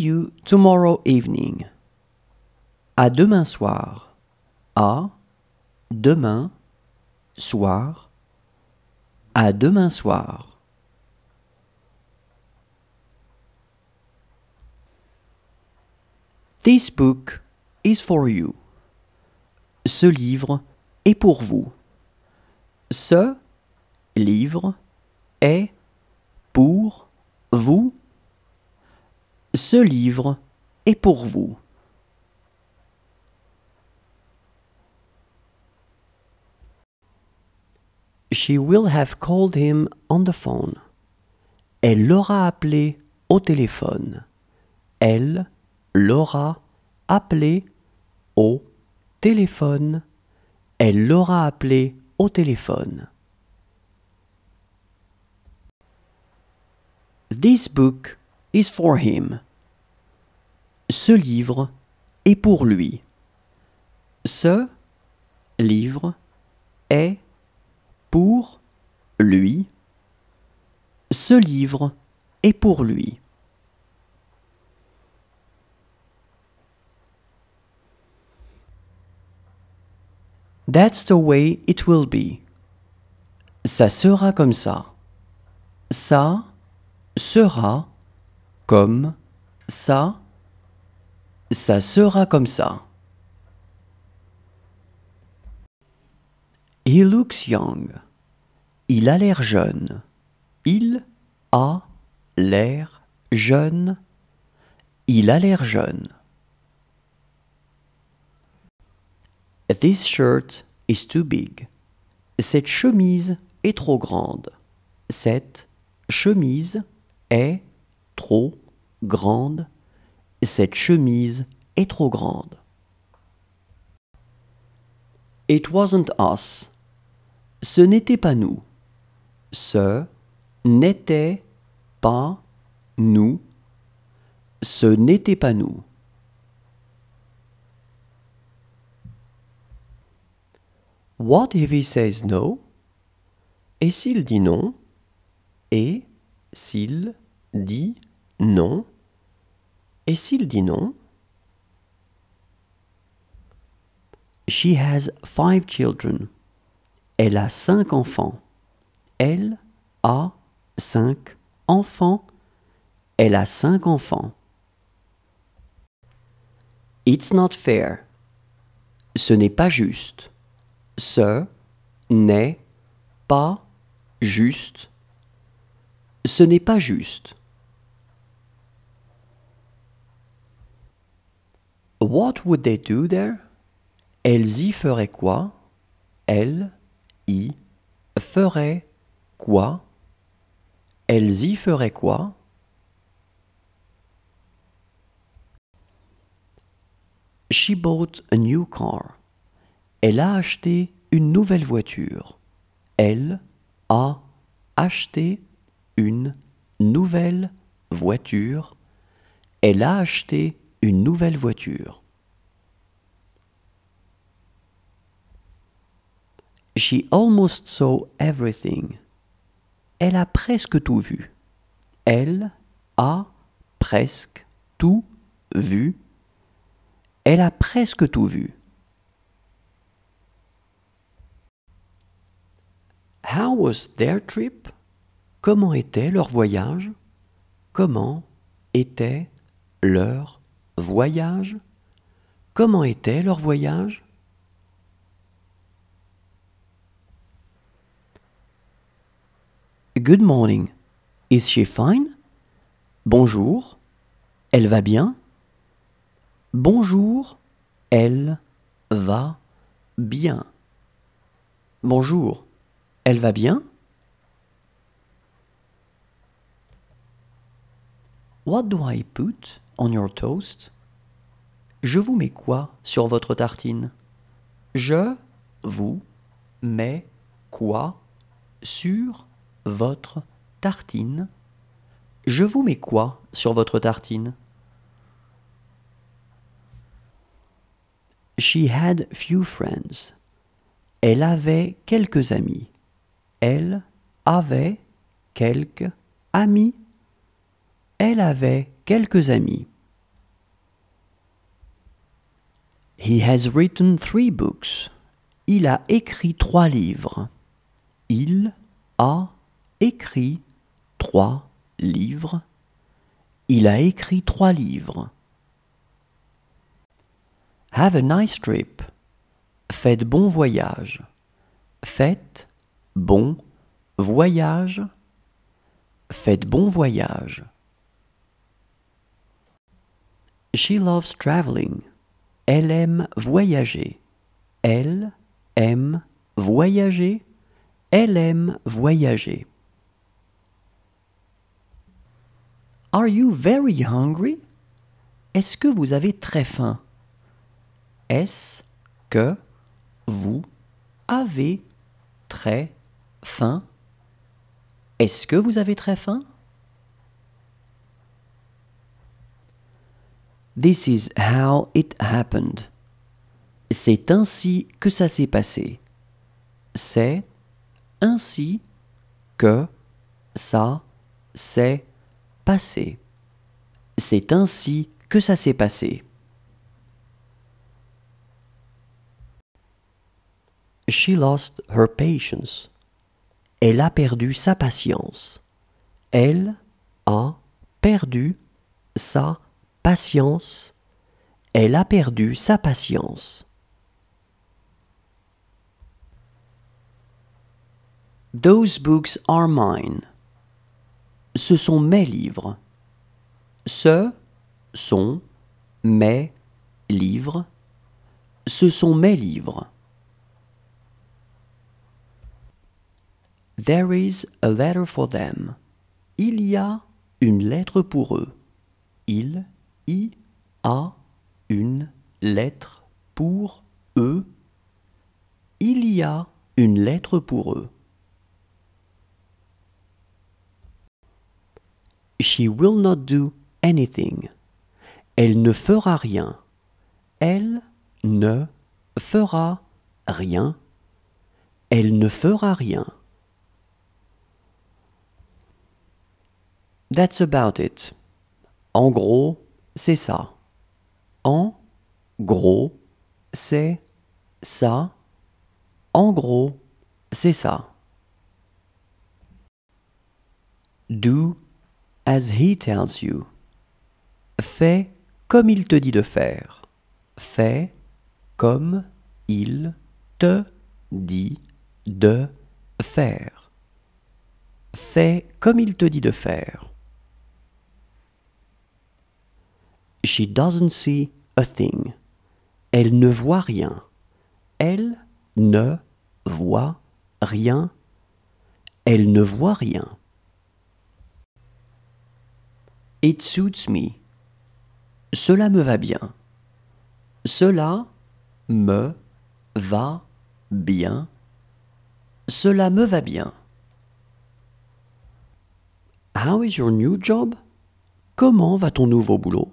you tomorrow evening. À demain soir. À demain soir. À demain soir. This book is for you. Ce livre est pour vous. Ce livre est pour vous. Ce livre est pour vous. She will have called him on the phone. Elle l'aura appelé au téléphone. Elle l'aura appelé au téléphone. Elle l'aura appelé au téléphone. This book for him. Ce livre est pour lui. Ce livre est pour lui. Ce livre est pour lui. That's the way it will be. Ça sera comme ça. Ça sera comme ça, ça sera comme ça. He looks young. Il a l'air jeune. Il a l'air jeune. Il a l'air jeune. This shirt is too big. Cette chemise est trop grande. Cette chemise est trop grande. Cette chemise est trop grande. It wasn't us. Ce n'était pas nous. Ce n'était pas nous. Ce n'était pas nous. What if he says no? Et s'il dit non? Et s'il dit non Et s'il dit non She has five children. Elle a cinq enfants. Elle a cinq enfants. Elle a cinq enfants. It's not fair. Ce n'est pas juste. Ce n'est pas juste. Ce n'est pas juste. What would they do there? Elles y feraient quoi? Elle y ferait quoi? Elles y feraient quoi? She bought a new car. Elle a acheté une nouvelle voiture. Elle a acheté une nouvelle voiture. Elle a acheté une nouvelle voiture. She almost saw everything. Elle a presque tout vu. Elle a presque tout vu. Elle a presque tout vu. How was their trip? Comment était leur voyage? Comment était leur voyage Comment était leur voyage Good morning. Is she fine? Bonjour. Elle va bien? Bonjour. Elle va bien. Bonjour. Elle va bien? What do I put? on your toast Je vous mets quoi sur votre tartine Je vous mets quoi sur votre tartine Je vous mets quoi sur votre tartine She had few friends. Elle avait quelques amis. Elle avait quelques amis elle avait quelques amis. He has written three books. Il a écrit trois livres. Il a écrit trois livres. Il a écrit trois livres. Have a nice trip. Faites bon voyage. Faites bon voyage. Faites bon voyage. She loves traveling. Elle aime voyager. Elle aime voyager. Elle aime voyager. Are you very hungry? Est-ce que vous avez très faim? Est-ce que vous avez très faim? Est-ce que vous avez très faim? This is how it happened. C'est ainsi que ça s'est passé. C'est ainsi que ça s'est passé. C'est ainsi que ça s'est passé. She lost her patience. Elle a perdu sa patience. Elle a perdu sa patience, elle a perdu sa patience. Those books are mine. Ce sont mes livres. Ce sont mes livres. Ce sont mes livres. There is a letter for them. Il y a une lettre pour eux. Il y a une lettre pour eux. Il y a une lettre pour eux. She will not do anything. Elle ne fera rien. Elle ne fera rien. Elle ne fera rien. That's about it. En gros, c'est ça. En gros, c'est ça. En gros, c'est ça. Do as he tells you. Fais comme il te dit de faire. Fais comme il te dit de faire. Fais comme il te dit de faire. She doesn't see a thing. Elle ne voit rien. Elle ne voit rien. Elle ne voit rien. It suits me. Cela me va bien. Cela me va bien. Cela me va bien. How is your new job? Comment va ton nouveau boulot?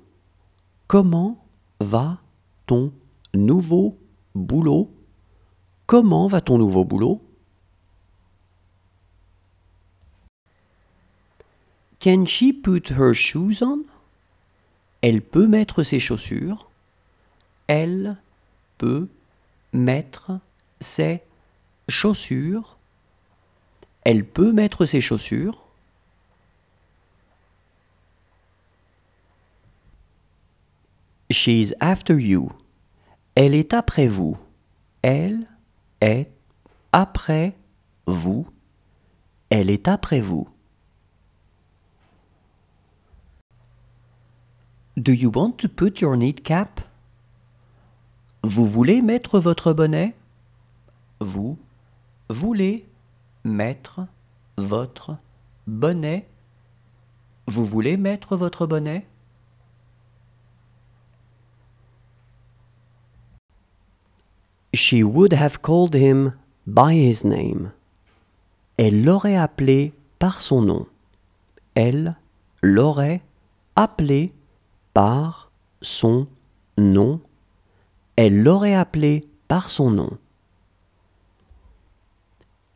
Comment va ton nouveau boulot Comment va ton nouveau boulot Can she put her shoes on Elle peut mettre ses chaussures. Elle peut mettre ses chaussures. Elle peut mettre ses chaussures. She's after you. Elle est après vous. Elle est après vous. Elle est après vous. Do you want to put your knit cap? Vous voulez mettre votre bonnet? Vous voulez mettre votre bonnet? Vous voulez mettre votre bonnet? She would have called him by his name. Elle l'aurait appelé par son nom. Elle l'aurait appelé par son nom. Elle l'aurait appelé par son nom.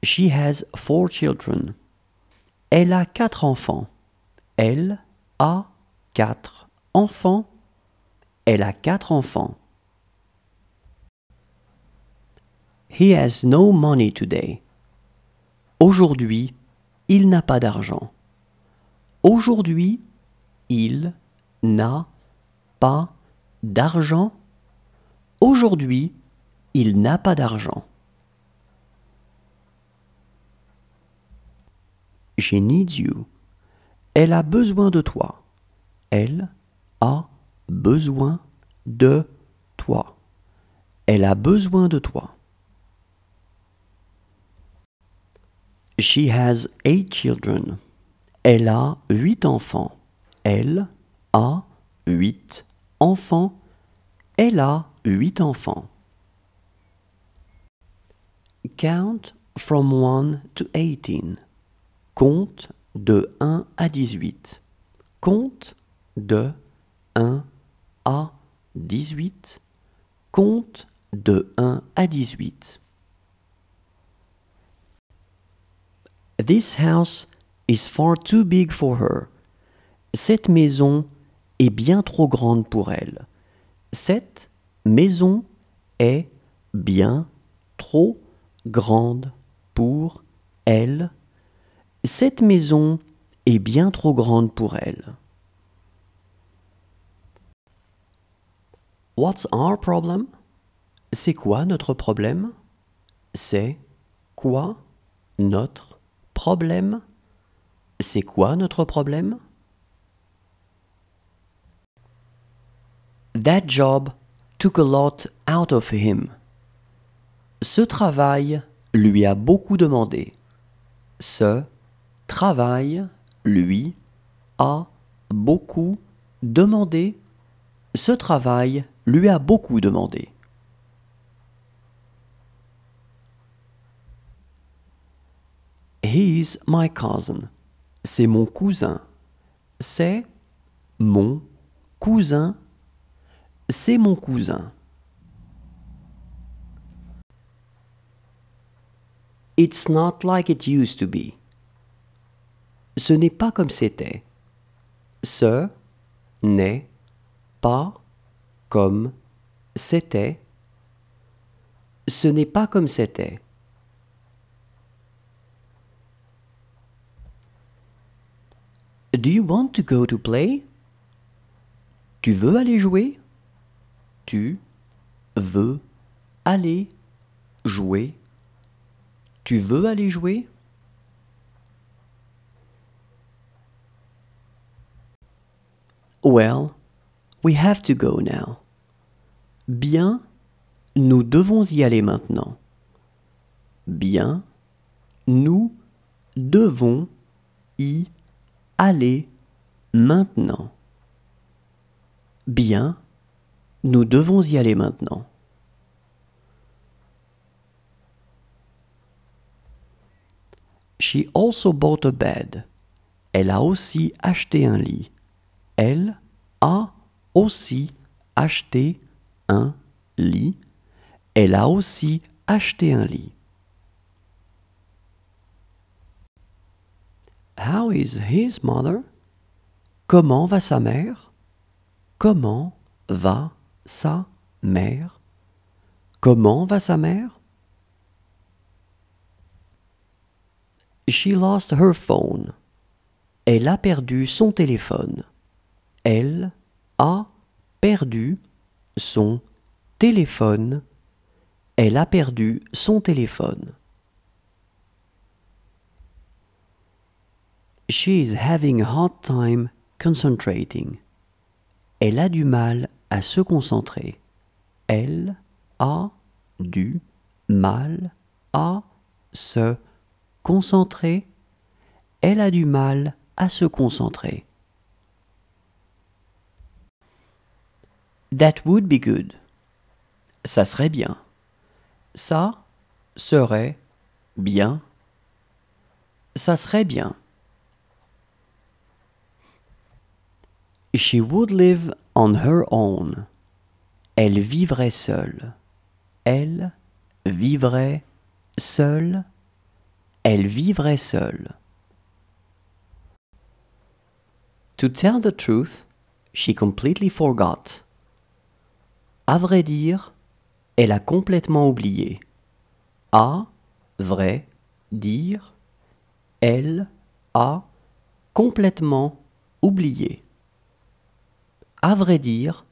She has four children. Elle a quatre enfants. Elle a quatre enfants. Elle a quatre enfants. He has no money today. Aujourd'hui, il n'a pas d'argent. Aujourd'hui, il n'a pas d'argent. Aujourd'hui, il n'a pas d'argent. She needs you. Elle a besoin de toi. Elle a besoin de toi. Elle a besoin de toi. She has eight children. Elle a huit enfants. Elle a huit enfants. Elle a huit enfants. Count from 1 to 18. Compte de 1 à 18. Compte de 1 à 18. Compte de 1 à 18. This house is far too big for her. Cette maison est bien trop grande pour elle. Cette maison est bien trop grande pour elle. Cette maison est bien trop grande pour elle. What's our problem? C'est quoi notre problème? C'est quoi notre problème. C'est quoi notre problème? That job took a lot out of him. Ce travail lui a beaucoup demandé. Ce travail lui a beaucoup demandé. Ce travail lui a beaucoup demandé. He's my cousin. C'est mon cousin. C'est mon cousin. C'est mon cousin. It's not like it used to be. Ce n'est pas comme c'était. Ce n'est pas comme c'était. Ce n'est pas comme c'était. Do you want to go to play? Tu veux aller jouer? Tu veux aller jouer? Tu veux aller jouer? Well, we have to go now. Bien, nous devons y aller maintenant. Bien, nous devons y aller aller maintenant. Bien, nous devons y aller maintenant. She also bought a bed. Elle a aussi acheté un lit. Elle a aussi acheté un lit. Elle a aussi acheté un lit. How is his mother? Comment va sa mère? Comment va sa mère? Comment va sa mère? She lost her phone. Elle a perdu son téléphone. Elle a perdu son téléphone. Elle a perdu son téléphone. She is having a hard time concentrating. Elle a du mal à se concentrer. Elle a du mal à se concentrer. Elle a du mal à se concentrer. That would be good. Ça serait bien. Ça serait bien. Ça serait bien. She would live on her own. Elle vivrait seule. Elle vivrait seule. Elle vivrait seule. To tell the truth, she completely forgot. À vrai dire, elle a complètement oublié. À vrai dire, elle a complètement oublié à vrai dire,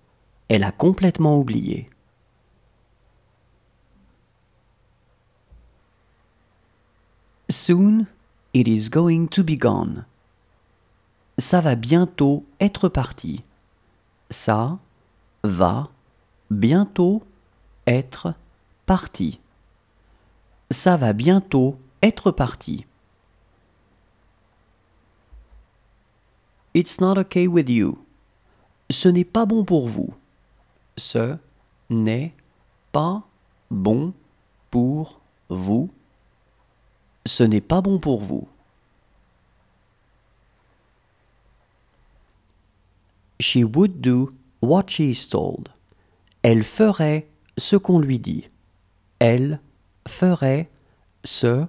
elle a complètement oublié. Soon it is going to be gone. Ça va bientôt être parti. Ça va bientôt être parti. Ça va bientôt être parti. It's not okay with you ce n'est pas bon pour vous. Ce n'est pas bon pour vous. Ce n'est pas bon pour vous. She would do what she is told. Elle ferait ce qu'on lui dit. Elle ferait ce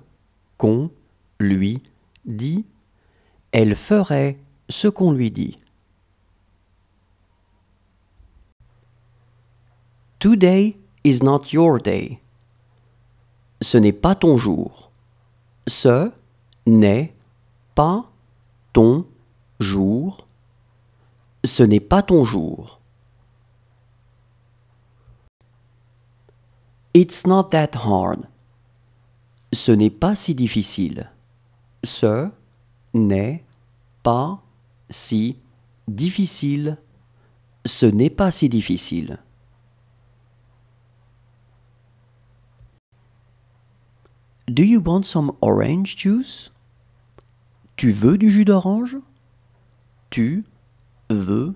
qu'on lui dit. Elle ferait ce qu'on lui dit. Today is not your day. Ce n'est pas ton jour. Ce n'est pas ton jour. Ce n'est pas ton jour. It's not that hard. Ce n'est pas si difficile. Ce n'est pas si difficile. Ce n'est pas si difficile. Do you want some orange juice? Tu veux du jus d'orange? Tu veux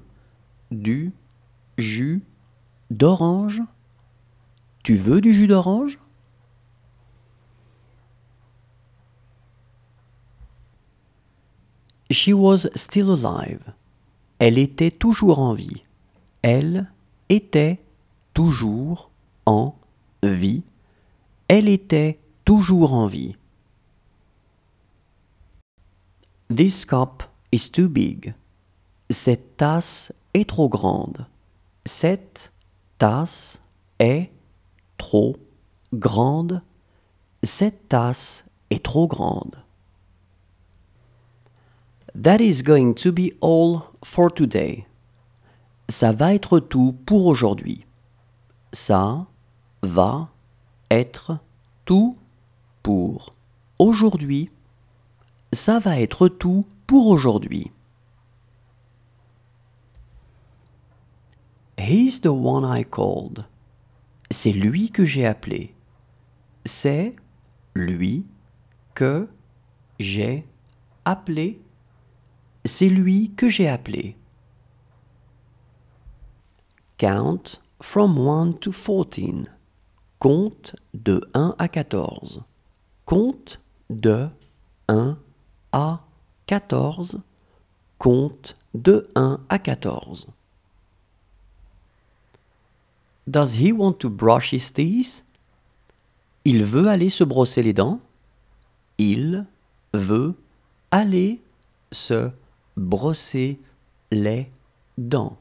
du jus d'orange? Tu veux du jus d'orange? She was still alive. Elle était toujours en vie. Elle était toujours en vie. Elle était toujours en vie. This cup is too big. Cette tasse est trop grande. Cette tasse est trop grande. Cette That is going to be all for today. Ça va être tout pour aujourd'hui. Ça va être tout pour aujourd'hui. Ça va être tout pour aujourd'hui. He's the one I called. C'est lui que j'ai appelé. C'est lui que j'ai appelé. C'est lui que j'ai appelé. Count from 1 to 14. Compte de 1 à 14. Compte de 1 à 14. Compte de 1 à 14. Does he want to brush his teeth? Il veut aller se brosser les dents. Il veut aller se brosser les dents.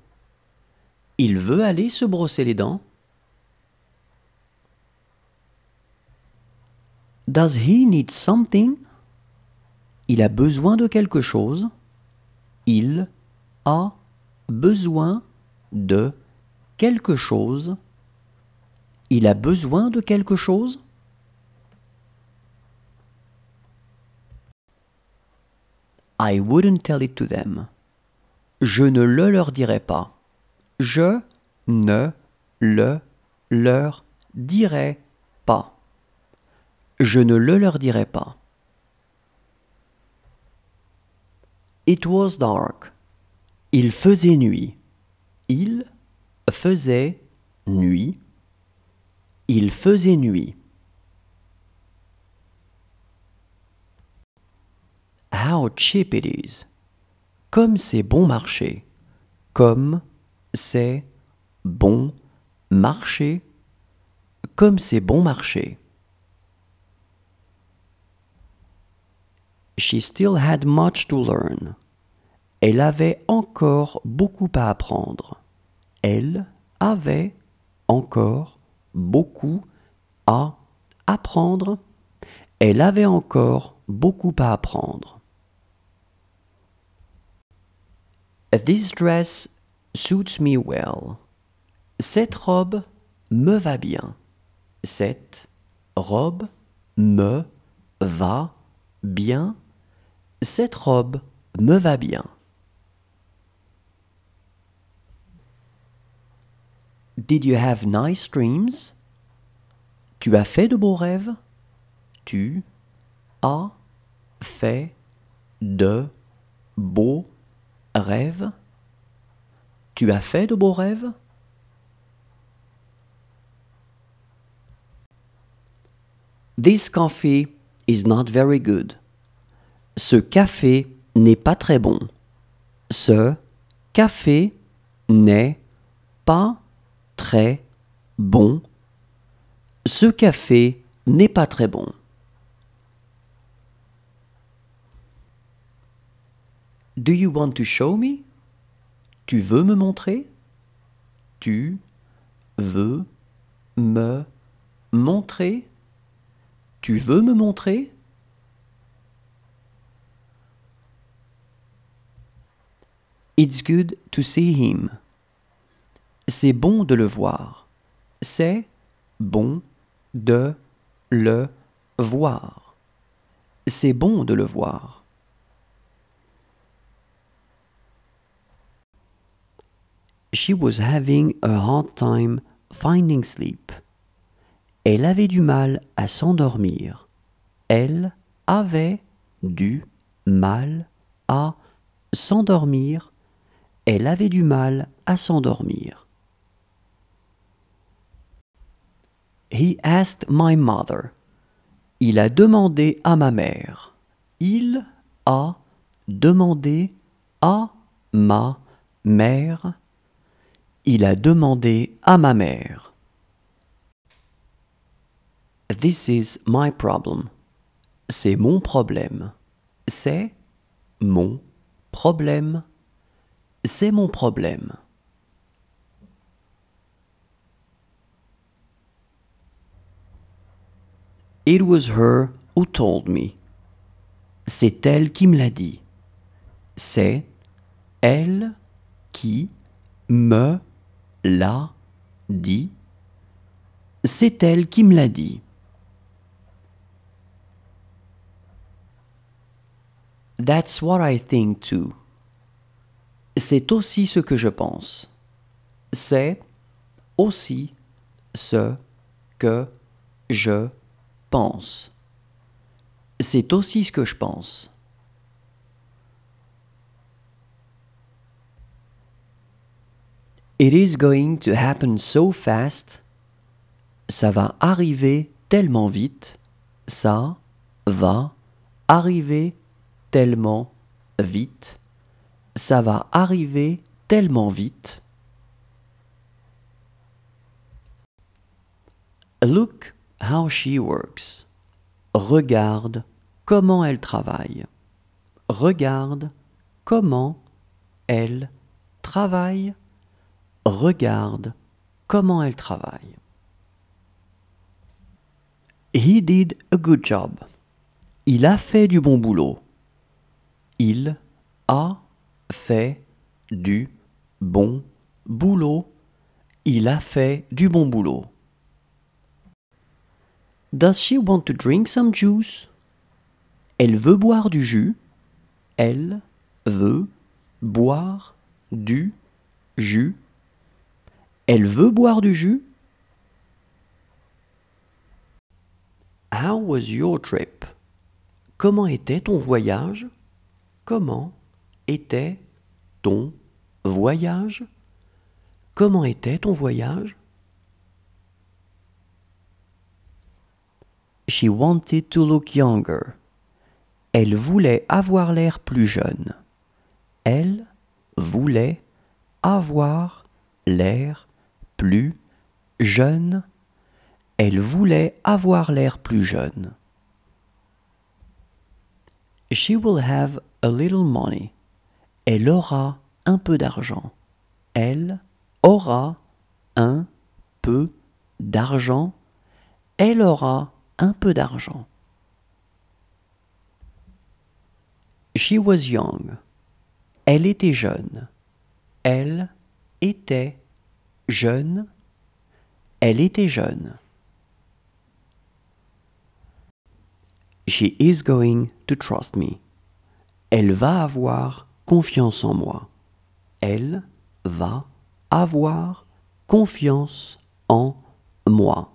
Il veut aller se brosser les dents. Does he need something? Il a besoin de quelque chose. Il a besoin de quelque chose. Il a besoin de quelque chose. I wouldn't tell it to them. Je ne le leur dirai pas. Je ne le leur dirai pas je ne le leur dirai pas. It was dark. Il faisait nuit. Il faisait nuit. Il faisait nuit. How cheap it is. Comme c'est bon marché. Comme c'est bon marché. Comme c'est bon marché. She still had much to learn. Elle avait encore beaucoup à apprendre. Elle avait encore beaucoup à apprendre. Elle avait encore beaucoup à apprendre. This dress suits me well. Cette robe me va bien. Cette robe me va bien. Cette robe me va bien. Did you have nice dreams? Tu as fait de beaux rêves? Tu as fait de beaux rêves? Tu as fait de beaux rêves? This coffee is not very good. Ce café n'est pas très bon. Ce café n'est pas très bon. Ce café n'est pas très bon. Do you want to show me? Tu veux me montrer? Tu veux me montrer? Tu veux me montrer? It's good to see him. C'est bon de le voir. C'est bon de le voir. C'est bon de le voir. She was having a hard time finding sleep. Elle avait du mal à s'endormir. Elle avait du mal à s'endormir elle avait du mal à s'endormir. He asked my mother. Il a demandé à ma mère. Il a demandé à ma mère. Il a demandé à ma mère. This is my problem. C'est mon problème. C'est mon problème. C'est mon problème. It was her who told me. C'est elle qui me l'a dit. C'est elle qui me l'a dit. C'est elle qui me l'a dit. That's what I think too. C'est aussi ce que je pense. C'est aussi ce que je pense. C'est aussi ce que je pense. It is going to happen so fast. Ça va arriver tellement vite. Ça va arriver tellement vite ça va arriver tellement vite. Look how she works. Regarde comment elle travaille. Regarde comment elle travaille. Regarde comment elle travaille. He did a good job. Il a fait du bon boulot. Il a fait du bon boulot. Il a fait du bon boulot. Does she want to drink some juice? Elle veut boire du jus. Elle veut boire du jus. Elle veut boire du jus. How was your trip? Comment était ton voyage? Comment était ton voyage Comment était ton voyage She wanted to look younger. Elle voulait avoir l'air plus jeune. Elle voulait avoir l'air plus jeune. Elle voulait avoir l'air plus jeune. She will have a little money. Elle aura un peu d'argent. Elle aura un peu d'argent. Elle aura un peu d'argent. She was young. Elle était jeune. Elle était jeune. Elle était jeune. She is going to trust me. Elle va avoir confiance en moi. Elle va avoir confiance en moi.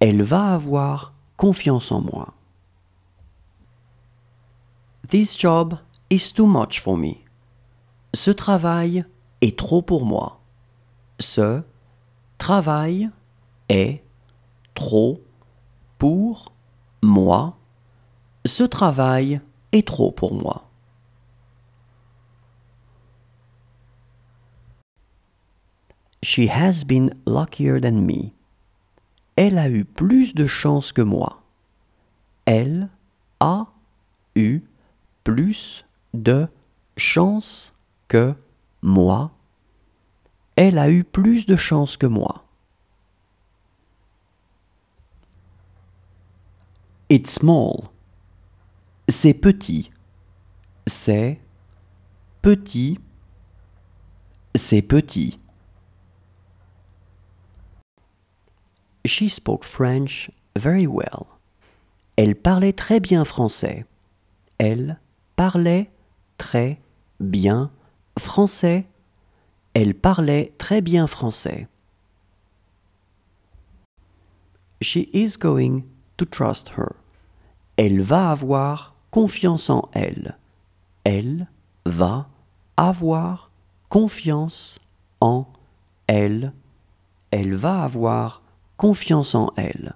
Elle va avoir confiance en moi. This job is too much for me. Ce travail est trop pour moi. Ce travail est trop pour moi. Ce travail est trop pour moi. She has been luckier than me. Elle a eu plus de chance que moi. Elle a eu plus de chance que moi. Elle a eu plus de chance que moi. It's small. C'est petit. C'est petit. C'est petit. She spoke French very well. Elle parlait très bien français. Elle parlait très bien français. Elle parlait très bien français. She is going to trust her. Elle va avoir confiance en elle. Elle va avoir confiance en elle. Elle va avoir confiance en elle.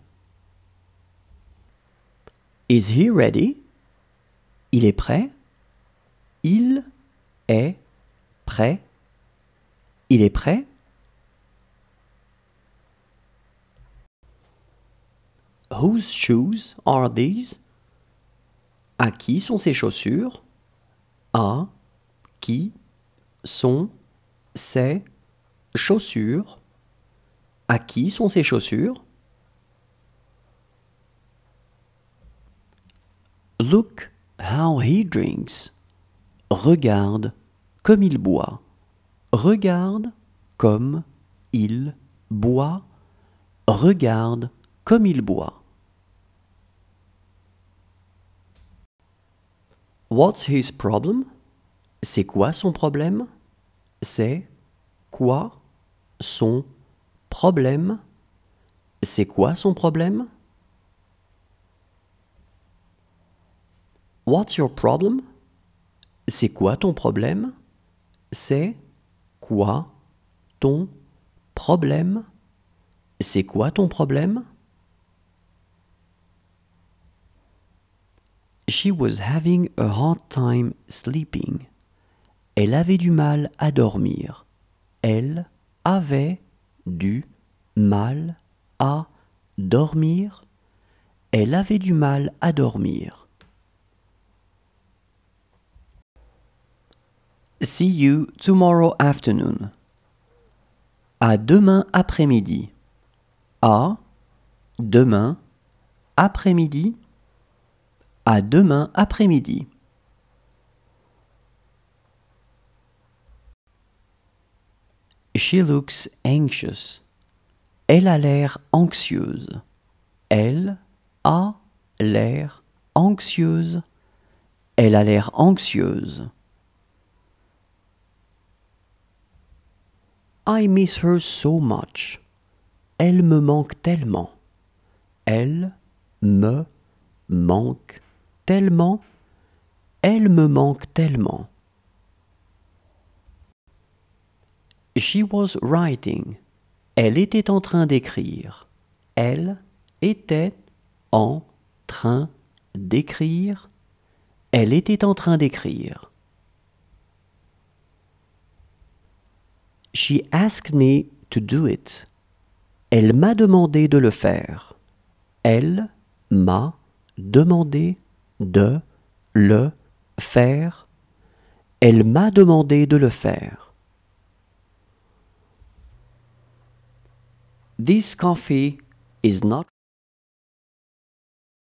Is he ready? Il est prêt. Il est prêt. Il est prêt. Whose shoes are these? À qui sont ces chaussures? À qui sont ces chaussures? À qui sont ces chaussures Look how he drinks. Regarde comme il boit. Regarde comme il boit. Regarde comme il boit. What's his problem? C'est quoi son problème? C'est quoi son problème? Problème. C'est quoi son problème What's your problem C'est quoi ton problème C'est quoi ton problème C'est quoi ton problème She was having a hard time sleeping. Elle avait du mal à dormir. Elle avait du mal à dormir. Elle avait du mal à dormir. See you tomorrow afternoon. À demain après-midi. À demain après-midi. À demain après-midi. She looks anxious. Elle a l'air anxieuse. Elle a l'air anxieuse. Elle a l'air anxieuse. I miss her so much. Elle me manque tellement. Elle me manque tellement. Elle me manque tellement. She was writing. Elle était en train d'écrire. Elle était en train d'écrire. Elle était en train d'écrire. She asked me to do it. Elle m'a demandé de le faire. Elle m'a demandé de le faire. Elle m'a demandé de le faire. This coffee is not